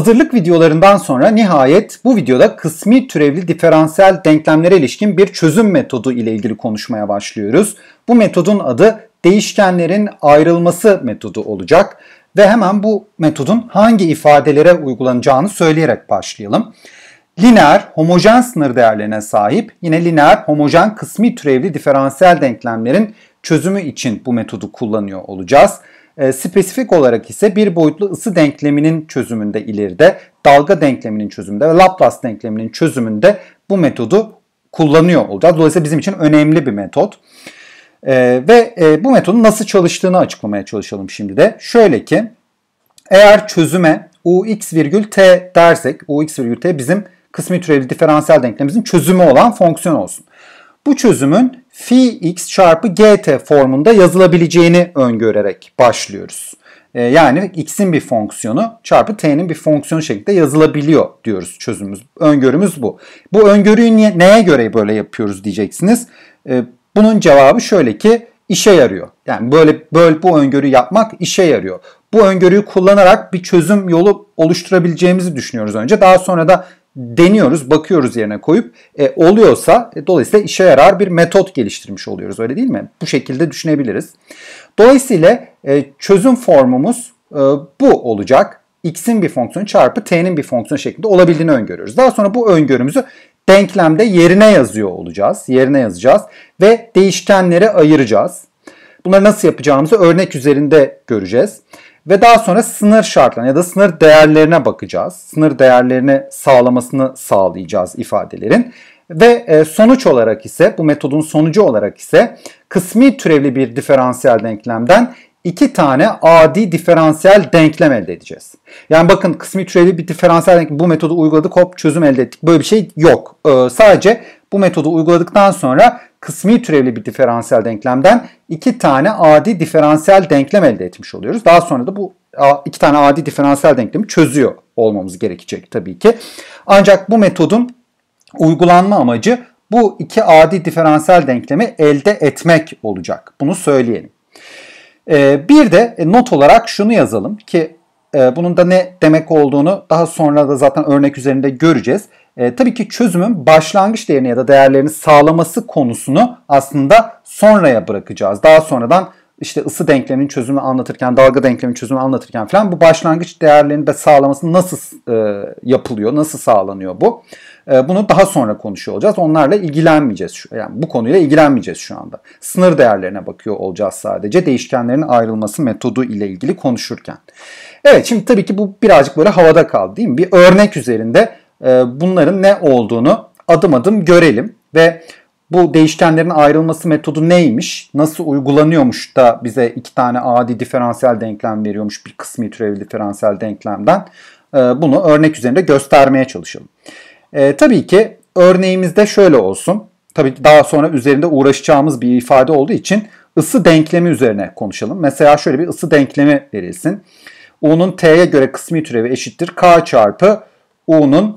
Hazırlık videolarından sonra nihayet bu videoda kısmi türevli diferansiyel denklemlere ilişkin bir çözüm metodu ile ilgili konuşmaya başlıyoruz. Bu metodun adı değişkenlerin ayrılması metodu olacak ve hemen bu metodun hangi ifadelere uygulanacağını söyleyerek başlayalım. Lineer homojen sınır değerlerine sahip yine lineer homojen kısmi türevli diferansiyel denklemlerin çözümü için bu metodu kullanıyor olacağız. E, spesifik olarak ise bir boyutlu ısı denkleminin çözümünde ileride, dalga denkleminin çözümünde ve Laplace denkleminin çözümünde bu metodu kullanıyor olacağız. Dolayısıyla bizim için önemli bir metot. E, ve e, bu metodun nasıl çalıştığını açıklamaya çalışalım şimdi de. Şöyle ki eğer çözüme ux virgül t dersek ux virgül t bizim kısmi türevli diferansiyel denklemimizin çözümü olan fonksiyon olsun bu çözümün phi x çarpı gt formunda yazılabileceğini öngörerek başlıyoruz. Ee, yani x'in bir fonksiyonu çarpı t'nin bir fonksiyon şeklinde yazılabiliyor diyoruz çözümümüz. Öngörümüz bu. Bu öngörüyü niye, neye göre böyle yapıyoruz diyeceksiniz. Ee, bunun cevabı şöyle ki işe yarıyor. Yani böyle böyle bu öngörü yapmak işe yarıyor. Bu öngörüyü kullanarak bir çözüm yolu oluşturabileceğimizi düşünüyoruz önce. Daha sonra da deniyoruz, bakıyoruz yerine koyup e, oluyorsa e, dolayısıyla işe yarar bir metot geliştirmiş oluyoruz öyle değil mi? Bu şekilde düşünebiliriz. Dolayısıyla e, çözüm formumuz e, bu olacak. X'in bir fonksiyonu çarpı T'nin bir fonksiyonu şeklinde olabildiğini öngörüyoruz. Daha sonra bu öngörümüzü denklemde yerine yazıyor olacağız. Yerine yazacağız ve değişkenleri ayıracağız. Bunları nasıl yapacağımızı örnek üzerinde göreceğiz ve daha sonra sınır şartlarına ya da sınır değerlerine bakacağız. Sınır değerlerini sağlamasını sağlayacağız ifadelerin. Ve e, sonuç olarak ise bu metodun sonucu olarak ise kısmi türevli bir diferansiyel denklemden iki tane adi diferansiyel denklem elde edeceğiz. Yani bakın kısmi türevli bir diferansiyel denklem bu metodu uyguladık hop çözüm elde ettik. Böyle bir şey yok. Ee, sadece bu metodu uyguladıktan sonra kısmi türevli bir diferansiyel denklemden iki tane adi diferansiyel denklem elde etmiş oluyoruz. Daha sonra da bu iki tane adi diferansiyel denklemi çözüyor olmamız gerekecek tabii ki. Ancak bu metodun uygulanma amacı bu iki adi diferansiyel denklemi elde etmek olacak. Bunu söyleyelim. Ee, bir de e, not olarak şunu yazalım ki e, bunun da ne demek olduğunu daha sonra da zaten örnek üzerinde göreceğiz. E, tabii ki çözümün başlangıç değerini ya da değerlerini sağlaması konusunu aslında sonraya bırakacağız. Daha sonradan işte ısı denkleminin çözümünü anlatırken, dalga denkleminin çözümünü anlatırken falan bu başlangıç değerlerini de sağlaması nasıl e, yapılıyor, nasıl sağlanıyor bu? E, bunu daha sonra konuşuyor olacağız. Onlarla ilgilenmeyeceğiz. Şu, yani bu konuyla ilgilenmeyeceğiz şu anda. Sınır değerlerine bakıyor olacağız sadece değişkenlerin ayrılması metodu ile ilgili konuşurken. Evet şimdi tabii ki bu birazcık böyle havada kaldı değil mi? Bir örnek üzerinde ee, bunların ne olduğunu adım adım görelim ve bu değişkenlerin ayrılması metodu neymiş? Nasıl uygulanıyormuş da bize iki tane adi diferansiyel denklem veriyormuş bir kısmi türevli diferansiyel denklemden. Ee, bunu örnek üzerinde göstermeye çalışalım. E, tabii ki örneğimizde şöyle olsun. Tabii ki daha sonra üzerinde uğraşacağımız bir ifade olduğu için ısı denklemi üzerine konuşalım. Mesela şöyle bir ısı denklemi verilsin. U'nun T'ye göre kısmi türevi eşittir K çarpı U'nun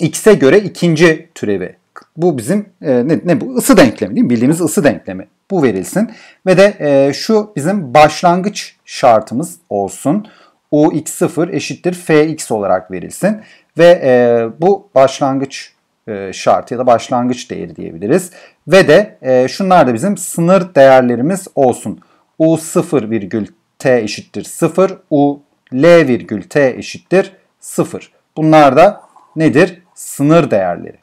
x'e göre ikinci türevi. Bu bizim e, ne, ne bu? ısı denklemi değil mi? Bildiğimiz ısı denklemi. Bu verilsin. Ve de e, şu bizim başlangıç şartımız olsun. Ux0 eşittir Fx olarak verilsin. Ve e, bu başlangıç e, şartı ya da başlangıç değeri diyebiliriz. Ve de e, şunlar da bizim sınır değerlerimiz olsun. U0 virgül t eşittir 0. U L virgül t eşittir 0. Bunlar da nedir? sınır değerleri.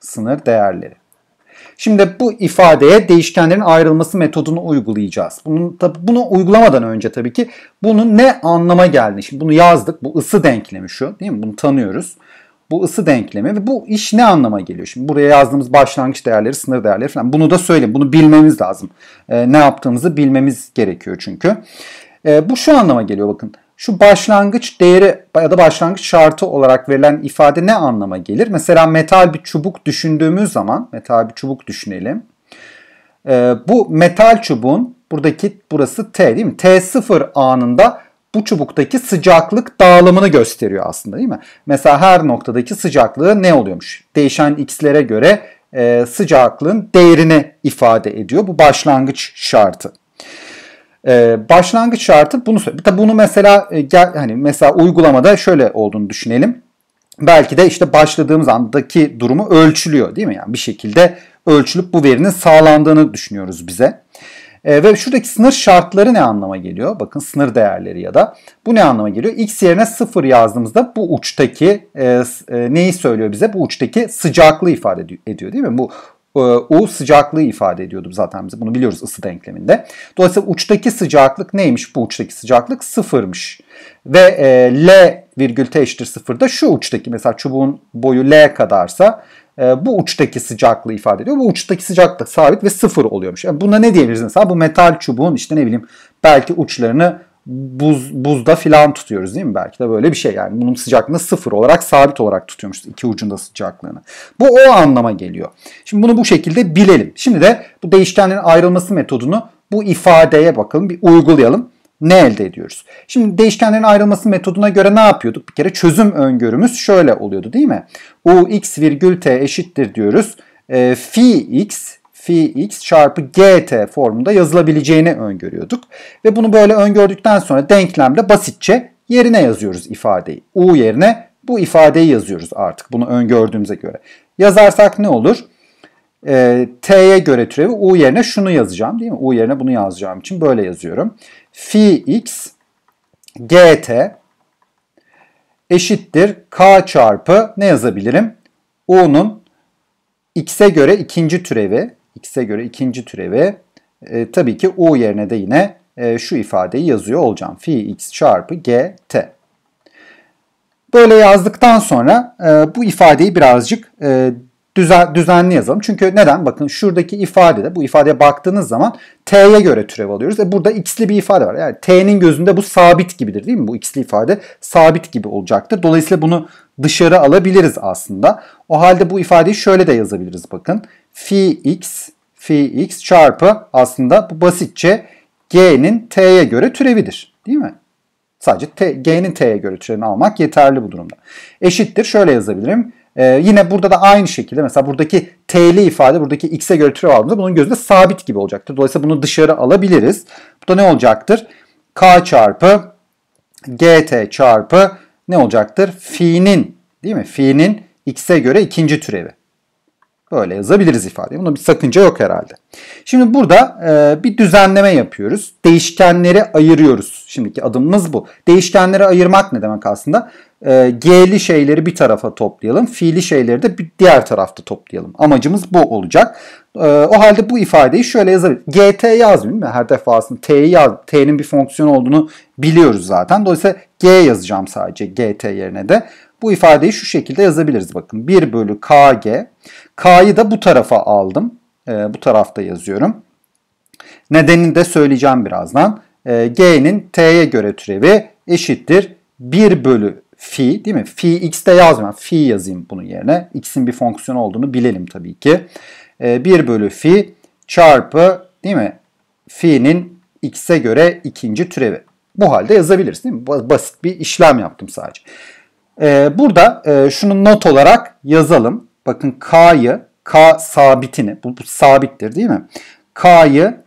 Sınır değerleri. Şimdi bu ifadeye değişkenlerin ayrılması metodunu uygulayacağız. Bunun, tabi, bunu uygulamadan önce tabii ki bunun ne anlama geldi. Şimdi bunu yazdık. Bu ısı denklemi şu değil mi? Bunu tanıyoruz. Bu ısı denklemi ve bu iş ne anlama geliyor? Şimdi buraya yazdığımız başlangıç değerleri, sınır değerleri falan. Bunu da söyleyeyim. Bunu bilmemiz lazım. Ee, ne yaptığımızı bilmemiz gerekiyor çünkü. Ee, bu şu anlama geliyor bakın şu başlangıç değeri ya da başlangıç şartı olarak verilen ifade ne anlama gelir? Mesela metal bir çubuk düşündüğümüz zaman, metal bir çubuk düşünelim. Ee, bu metal çubuğun buradaki burası T değil mi? T0 anında bu çubuktaki sıcaklık dağılımını gösteriyor aslında değil mi? Mesela her noktadaki sıcaklığı ne oluyormuş? Değişen x'lere göre e, sıcaklığın değerini ifade ediyor. Bu başlangıç şartı. Ee, başlangıç şartı bunu tabii bunu mesela e, gel, hani mesela uygulamada şöyle olduğunu düşünelim. Belki de işte başladığımız andaki durumu ölçülüyor değil mi? Yani bir şekilde ölçülüp bu verinin sağlandığını düşünüyoruz bize. E, ve şuradaki sınır şartları ne anlama geliyor? Bakın sınır değerleri ya da bu ne anlama geliyor? X yerine 0 yazdığımızda bu uçtaki e, e, neyi söylüyor bize? Bu uçtaki sıcaklığı ifade ediyor değil mi? Bu ee, U sıcaklığı ifade ediyordu zaten biz bunu biliyoruz ısı denkleminde. Dolayısıyla uçtaki sıcaklık neymiş bu uçtaki sıcaklık? Sıfırmış. Ve e, L virgül T eşittir da şu uçtaki mesela çubuğun boyu L kadarsa e, bu uçtaki sıcaklığı ifade ediyor. Bu uçtaki sıcaklık sabit ve sıfır oluyormuş. Yani buna ne diyebiliriz mesela? Bu metal çubuğun işte ne bileyim belki uçlarını buz buzda filan tutuyoruz değil mi? Belki de böyle bir şey yani. Bunun sıcaklığını sıfır olarak sabit olarak tutuyormuşuz iki ucunda sıcaklığını. Bu o anlama geliyor. Şimdi bunu bu şekilde bilelim. Şimdi de bu değişkenlerin ayrılması metodunu bu ifadeye bakalım bir uygulayalım. Ne elde ediyoruz? Şimdi değişkenlerin ayrılması metoduna göre ne yapıyorduk? Bir kere çözüm öngörümüz şöyle oluyordu değil mi? U x virgül t eşittir diyoruz. E, ee, phi x phi x çarpı gt formunda yazılabileceğini öngörüyorduk. Ve bunu böyle öngördükten sonra denklemde basitçe yerine yazıyoruz ifadeyi. U yerine bu ifadeyi yazıyoruz artık bunu öngördüğümüze göre. Yazarsak ne olur? E, T'ye göre türevi U yerine şunu yazacağım değil mi? U yerine bunu yazacağım için böyle yazıyorum. Phi x gt eşittir k çarpı ne yazabilirim? U'nun x'e göre ikinci türevi x'e göre ikinci türevi e, tabii ki u yerine de yine e, şu ifadeyi yazıyor olacağım. Fi x çarpı g t. Böyle yazdıktan sonra e, bu ifadeyi birazcık e, düzen, düzenli yazalım. Çünkü neden? Bakın şuradaki ifadede bu ifadeye baktığınız zaman t'ye göre türev alıyoruz. E burada x'li bir ifade var. Yani t'nin gözünde bu sabit gibidir değil mi? Bu x'li ifade sabit gibi olacaktır. Dolayısıyla bunu dışarı alabiliriz aslında. O halde bu ifadeyi şöyle de yazabiliriz bakın fi x fi x çarpı aslında bu basitçe g'nin t'ye göre türevidir. Değil mi? Sadece t, g'nin t'ye göre türevini almak yeterli bu durumda. Eşittir şöyle yazabilirim. Ee, yine burada da aynı şekilde mesela buradaki t'li ifade buradaki x'e göre türev aldığımızda bunun gözünde sabit gibi olacaktır. Dolayısıyla bunu dışarı alabiliriz. Bu da ne olacaktır? k çarpı gt çarpı ne olacaktır? fi'nin değil mi? fi'nin x'e göre ikinci türevi. Böyle yazabiliriz ifadeyi. Buna bir sakınca yok herhalde. Şimdi burada e, bir düzenleme yapıyoruz. Değişkenleri ayırıyoruz. Şimdiki adımımız bu. Değişkenleri ayırmak ne demek aslında? E, G'li şeyleri bir tarafa toplayalım. Fiili şeyleri de bir diğer tarafta toplayalım. Amacımız bu olacak. E, o halde bu ifadeyi şöyle yazabiliriz. GT yazmayayım ben her defasında. T'yi yaz. T'nin bir fonksiyon olduğunu biliyoruz zaten. Dolayısıyla G yazacağım sadece GT yerine de. Bu ifadeyi şu şekilde yazabiliriz. Bakın 1 bölü KG. K'yı da bu tarafa aldım. E, bu tarafta yazıyorum. Nedenini de söyleyeceğim birazdan. E, G'nin T'ye göre türevi eşittir 1 bölü fi değil mi? Fi x de yazmıyorum. Fi yazayım bunun yerine. X'in bir fonksiyon olduğunu bilelim tabii ki. E, ee, 1 bölü fi çarpı değil mi? Fi'nin x'e göre ikinci türevi. Bu halde yazabiliriz değil mi? Basit bir işlem yaptım sadece. Ee, burada e, şunu not olarak yazalım bakın K'yı, K sabitini, bu, bu sabittir değil mi? K'yı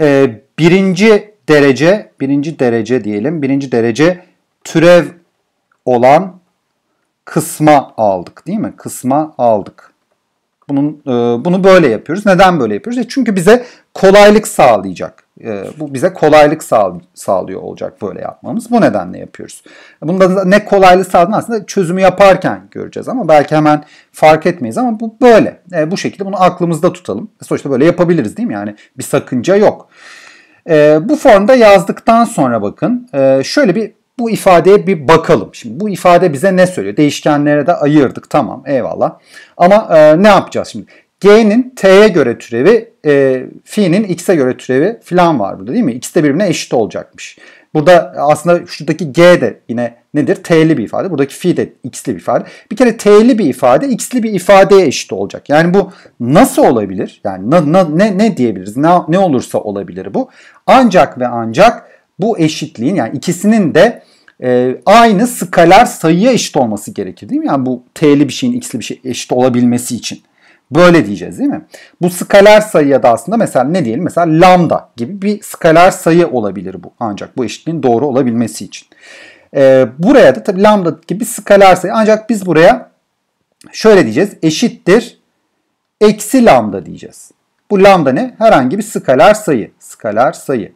e, birinci derece, birinci derece diyelim, birinci derece türev olan kısma aldık değil mi? Kısma aldık. Bunun, e, bunu böyle yapıyoruz. Neden böyle yapıyoruz? E, çünkü bize kolaylık sağlayacak. E, bu bize kolaylık sağ, sağlıyor olacak böyle yapmamız. Bu nedenle yapıyoruz. Bunda ne kolaylık sağladığını aslında çözümü yaparken göreceğiz ama belki hemen fark etmeyiz ama bu böyle. E, bu şekilde bunu aklımızda tutalım. E, sonuçta böyle yapabiliriz değil mi? Yani bir sakınca yok. E, bu formda yazdıktan sonra bakın e, şöyle bir bu ifadeye bir bakalım. Şimdi bu ifade bize ne söylüyor? Değişkenlere de ayırdık tamam eyvallah. Ama e, ne yapacağız şimdi? G'nin T'ye göre türevi, e, fi'nin X'e göre türevi falan var burada değil mi? X de birbirine eşit olacakmış. Burada aslında şuradaki G de yine nedir? T'li bir ifade. Buradaki fi de X'li bir ifade. Bir kere T'li bir ifade X'li bir ifadeye eşit olacak. Yani bu nasıl olabilir? Yani na, na, ne, ne diyebiliriz? Ne, ne olursa olabilir bu. Ancak ve ancak bu eşitliğin yani ikisinin de e, aynı skaler sayıya eşit olması gerekir değil mi? Yani bu T'li bir şeyin X'li bir şey eşit olabilmesi için. Böyle diyeceğiz değil mi? Bu skaler sayıya da aslında mesela ne diyelim? Mesela lambda gibi bir skaler sayı olabilir bu ancak bu eşitliğin doğru olabilmesi için. Ee, buraya da tabii lambda gibi skaler sayı ancak biz buraya şöyle diyeceğiz. Eşittir eksi lambda diyeceğiz. Bu lambda ne? Herhangi bir skaler sayı. Skaler sayı.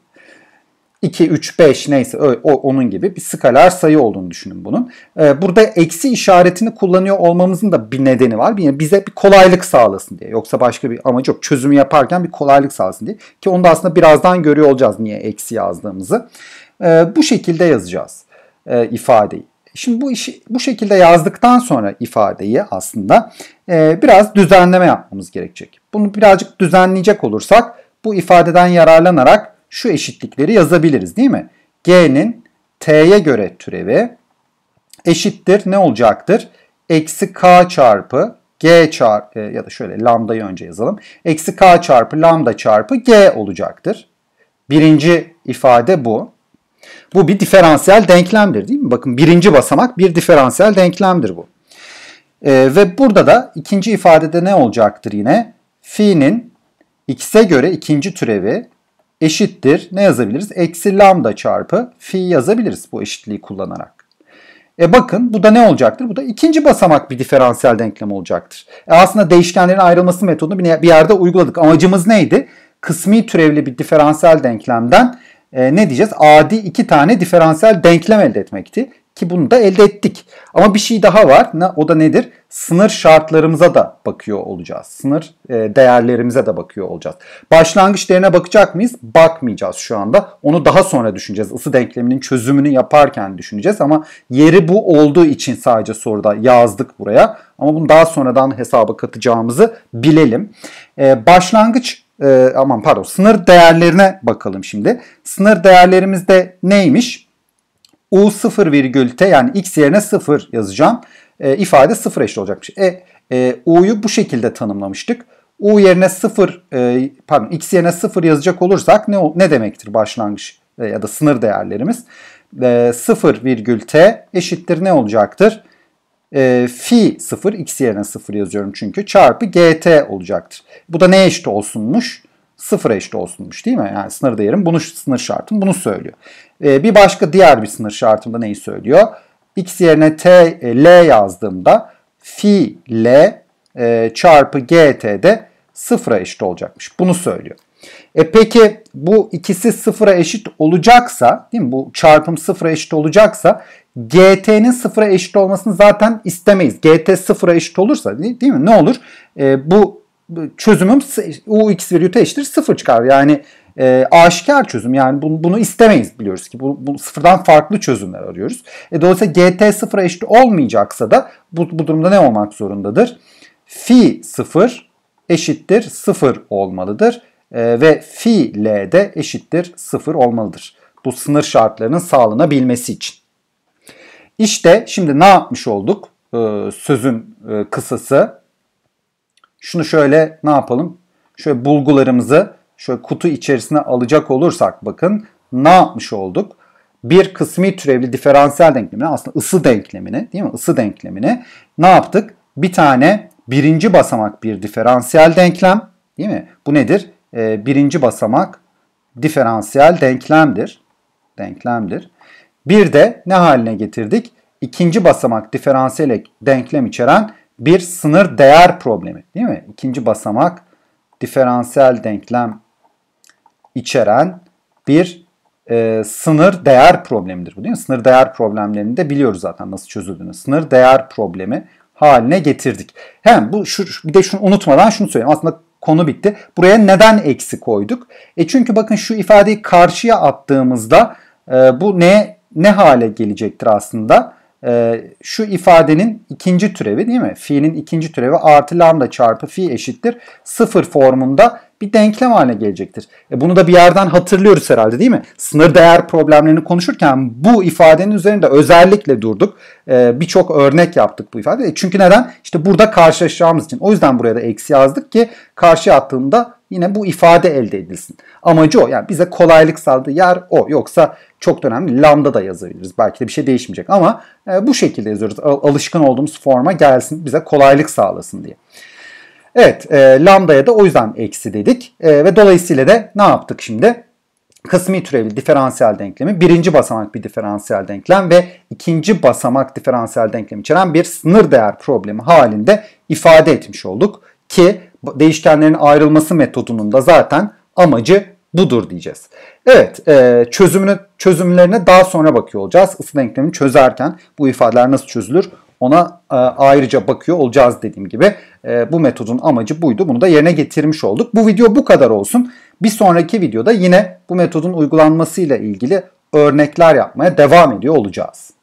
2, 3, 5 neyse o, onun gibi bir skalar sayı olduğunu düşünün bunun. Ee, burada eksi işaretini kullanıyor olmamızın da bir nedeni var. Yani bize bir kolaylık sağlasın diye. Yoksa başka bir amacı yok. Çözümü yaparken bir kolaylık sağlasın diye. Ki onu da aslında birazdan görüyor olacağız niye eksi yazdığımızı. Ee, bu şekilde yazacağız e, ifadeyi. Şimdi bu işi bu şekilde yazdıktan sonra ifadeyi aslında e, biraz düzenleme yapmamız gerekecek. Bunu birazcık düzenleyecek olursak bu ifadeden yararlanarak şu eşitlikleri yazabiliriz değil mi? G'nin T'ye göre türevi eşittir ne olacaktır? Eksi K çarpı G çarpı e, ya da şöyle lambdayı önce yazalım. Eksi K çarpı lambda çarpı G olacaktır. Birinci ifade bu. Bu bir diferansiyel denklemdir değil mi? Bakın birinci basamak bir diferansiyel denklemdir bu. E, ve burada da ikinci ifadede ne olacaktır yine? Fi'nin x'e göre ikinci türevi eşittir. Ne yazabiliriz? Eksi lambda çarpı fi yazabiliriz bu eşitliği kullanarak. E bakın bu da ne olacaktır? Bu da ikinci basamak bir diferansiyel denklem olacaktır. E aslında değişkenlerin ayrılması metodunu bir yerde uyguladık. Amacımız neydi? Kısmi türevli bir diferansiyel denklemden e, ne diyeceğiz? Adi iki tane diferansiyel denklem elde etmekti ki bunu da elde ettik. Ama bir şey daha var. Ne, o da nedir? Sınır şartlarımıza da bakıyor olacağız. Sınır e, değerlerimize de bakıyor olacağız. Başlangıç değerine bakacak mıyız? Bakmayacağız şu anda. Onu daha sonra düşüneceğiz. Isı denkleminin çözümünü yaparken düşüneceğiz ama yeri bu olduğu için sadece soruda yazdık buraya. Ama bunu daha sonradan hesaba katacağımızı bilelim. E, başlangıç e, aman pardon sınır değerlerine bakalım şimdi. Sınır değerlerimizde neymiş? U0 virgül T yani X yerine 0 yazacağım. E, ifade 0 eşit olacakmış. E, e, U'yu bu şekilde tanımlamıştık. U yerine 0 e, pardon X yerine 0 yazacak olursak ne, ne demektir başlangıç e, ya da sınır değerlerimiz? E, 0 virgül T eşittir ne olacaktır? e, fi 0 x yerine 0 yazıyorum çünkü çarpı gt olacaktır. Bu da ne eşit olsunmuş? 0 eşit olsunmuş değil mi? Yani sınır değerim bunu sınır şartım bunu söylüyor. E, bir başka diğer bir sınır şartımda neyi söylüyor? X yerine T, e, L yazdığımda fi L e, çarpı GT'de sıfıra eşit olacakmış. Bunu söylüyor. E peki bu ikisi sıfıra eşit olacaksa değil mi? Bu çarpım sıfıra eşit olacaksa GT'nin sıfıra eşit olmasını zaten istemeyiz. GT sıfıra eşit olursa değil mi? Ne olur? E, bu çözümüm U x virüte eşittir sıfır çıkar. Yani e, aşikar çözüm. Yani bunu, bunu istemeyiz biliyoruz ki. Bu, bu sıfırdan farklı çözümler arıyoruz. E, dolayısıyla gt sıfıra eşit olmayacaksa da bu, bu durumda ne olmak zorundadır? Fi sıfır eşittir sıfır olmalıdır. E, ve fi l de eşittir sıfır olmalıdır. Bu sınır şartlarının sağlanabilmesi için. İşte şimdi ne yapmış olduk? Ee, sözün e, kısası. Şunu şöyle ne yapalım? Şöyle bulgularımızı şöyle kutu içerisine alacak olursak bakın ne yapmış olduk? Bir kısmi türevli diferansiyel denklemini aslında ısı denklemini değil mi? Isı denklemini ne yaptık? Bir tane birinci basamak bir diferansiyel denklem değil mi? Bu nedir? Ee, birinci basamak diferansiyel denklemdir. Denklemdir. Bir de ne haline getirdik? İkinci basamak diferansiyel denklem içeren bir sınır değer problemi değil mi? İkinci basamak diferansiyel denklem içeren bir e, sınır değer problemidir bu değil mi? Sınır değer problemlerini de biliyoruz zaten nasıl çözüldüğünü. Sınır değer problemi haline getirdik. Hem bu şu bir de şunu unutmadan şunu söyleyeyim. Aslında konu bitti. Buraya neden eksi koyduk? E çünkü bakın şu ifadeyi karşıya attığımızda e, bu ne ne hale gelecektir aslında? E, şu ifadenin ikinci türevi değil mi? Fi'nin ikinci türevi artı lambda çarpı fi eşittir. Sıfır formunda bir denklem haline gelecektir. E bunu da bir yerden hatırlıyoruz herhalde değil mi? Sınır değer problemlerini konuşurken bu ifadenin üzerinde özellikle durduk. E, Birçok örnek yaptık bu ifade. E çünkü neden? İşte burada karşılaşacağımız için. O yüzden buraya da eksi yazdık ki karşı attığımda yine bu ifade elde edilsin. Amacı o. Yani bize kolaylık sağladığı yer o. Yoksa çok önemli lambda da yazabiliriz. Belki de bir şey değişmeyecek ama e, bu şekilde yazıyoruz. Alışkın olduğumuz forma gelsin bize kolaylık sağlasın diye. Evet e, lambdaya da o yüzden eksi dedik. E, ve dolayısıyla da ne yaptık şimdi? Kısmi türevli diferansiyel denklemi birinci basamak bir diferansiyel denklem ve ikinci basamak diferansiyel denklem içeren bir sınır değer problemi halinde ifade etmiş olduk. Ki değişkenlerin ayrılması metodunun da zaten amacı budur diyeceğiz. Evet e, çözümünü, çözümlerine daha sonra bakıyor olacağız. Isı denklemini çözerken bu ifadeler nasıl çözülür ona e, ayrıca bakıyor olacağız dediğim gibi. E, bu metodun amacı buydu. Bunu da yerine getirmiş olduk. Bu video bu kadar olsun. Bir sonraki videoda yine bu metodun uygulanmasıyla ilgili örnekler yapmaya devam ediyor olacağız.